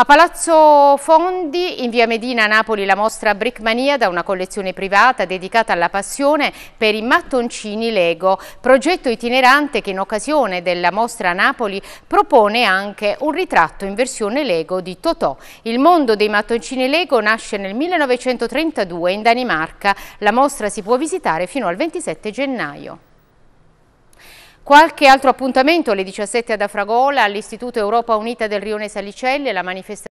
A Palazzo Fondi, in via Medina Napoli, la mostra Brickmania da una collezione privata dedicata alla passione per i mattoncini Lego, progetto itinerante che in occasione della mostra Napoli propone anche un ritratto in versione Lego di Totò. Il mondo dei mattoncini Lego nasce nel 1932 in Danimarca. La mostra si può visitare fino al 27 gennaio. Qualche altro appuntamento alle 17 ad Afragola all'Istituto Europa Unita del Rione Salicelle, la manifestazione